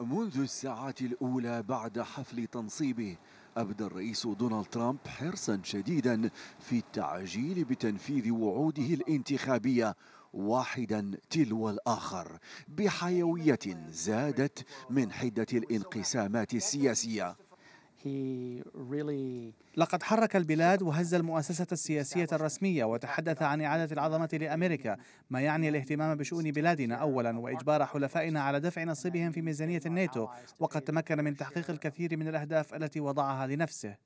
منذ الساعات الأولى بعد حفل تنصيبه أبدى الرئيس دونالد ترامب حرصا شديدا في التعجيل بتنفيذ وعوده الانتخابية واحدا تلو الآخر بحيوية زادت من حدة الانقسامات السياسية لقد حرك البلاد وهز المؤسسة السياسية الرسمية وتحدث عن إعادة العظمة لأمريكا ما يعني الاهتمام بشؤون بلادنا أولا وإجبار حلفائنا على دفع نصيبهم في ميزانية الناتو وقد تمكن من تحقيق الكثير من الأهداف التي وضعها لنفسه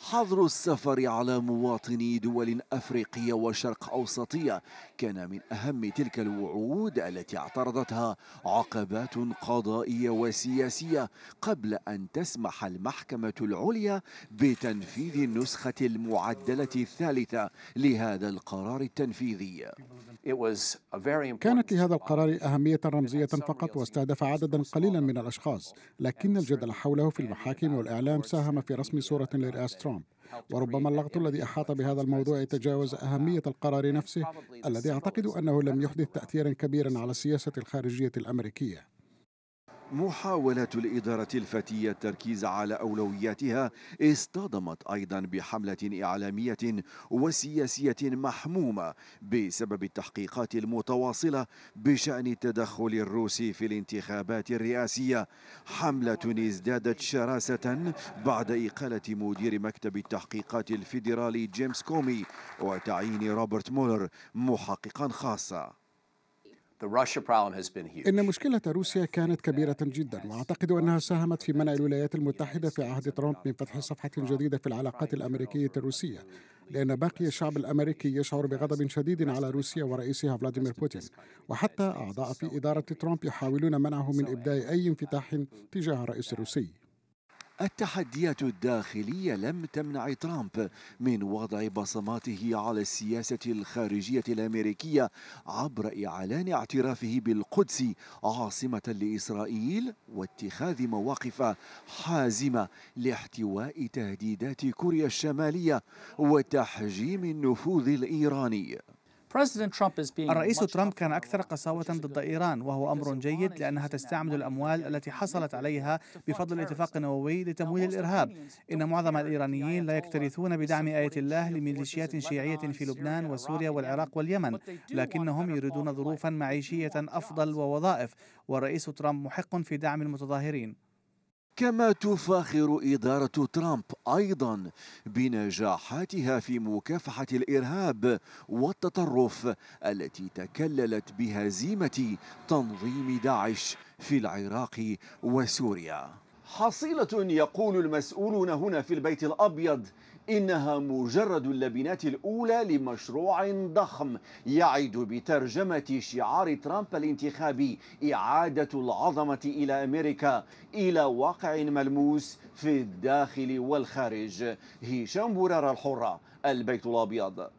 حظر السفر على مواطني دول أفريقية وشرق أوسطية كان من أهم تلك الوعود التي اعترضتها عقبات قضائية وسياسية قبل أن تسمح المحكمة العليا بتنفيذ النسخة المعدلة الثالثة لهذا القرار التنفيذي كانت لهذا القرار أهمية رمزية فقط واستهدف عددا قليلا من الأشخاص لكن الجدل حوله في المحاكم والإعلام ساهم في رسم صورة لرئاسة ترامب وربما اللغط الذي أحاط بهذا الموضوع تجاوز أهمية القرار نفسه الذي أعتقد أنه لم يحدث تأثيرا كبيرا على السياسة الخارجية الأمريكية محاولة الإدارة الفتية التركيز على أولوياتها اصطدمت أيضا بحملة إعلامية وسياسية محمومة بسبب التحقيقات المتواصلة بشأن التدخل الروسي في الانتخابات الرئاسية حملة ازدادت شراسة بعد إقالة مدير مكتب التحقيقات الفيدرالي جيمس كومي وتعيين روبرت مولر محققا خاصا إن مشكلة روسيا كانت كبيرة جدا وأعتقد أنها ساهمت في منع الولايات المتحدة في عهد ترامب من فتح صفحة جديدة في العلاقات الأمريكية الروسية لأن باقي الشعب الأمريكي يشعر بغضب شديد على روسيا ورئيسها فلاديمير بوتين وحتى أعضاء في إدارة ترامب يحاولون منعه من إبداء أي انفتاح تجاه الرئيس الروسي التحديات الداخلية لم تمنع ترامب من وضع بصماته على السياسة الخارجية الأمريكية عبر إعلان اعترافه بالقدس عاصمة لإسرائيل واتخاذ مواقف حازمة لاحتواء تهديدات كوريا الشمالية وتحجيم النفوذ الإيراني الرئيس ترامب كان أكثر قساوة ضد إيران وهو أمر جيد لأنها تستعمل الأموال التي حصلت عليها بفضل الاتفاق النووي لتمويل الإرهاب إن معظم الإيرانيين لا يكترثون بدعم آية الله لميليشيات شيعية في لبنان وسوريا والعراق واليمن لكنهم يريدون ظروفا معيشية أفضل ووظائف والرئيس ترامب محق في دعم المتظاهرين كما تفاخر إدارة ترامب أيضا بنجاحاتها في مكافحة الإرهاب والتطرف التي تكللت بهزيمة تنظيم داعش في العراق وسوريا حصيلة يقول المسؤولون هنا في البيت الأبيض إنها مجرد اللبنات الأولى لمشروع ضخم يعد بترجمة شعار ترامب الانتخابي إعادة العظمة إلى أمريكا إلى واقع ملموس في الداخل والخارج هشام برار الحرة البيت الأبيض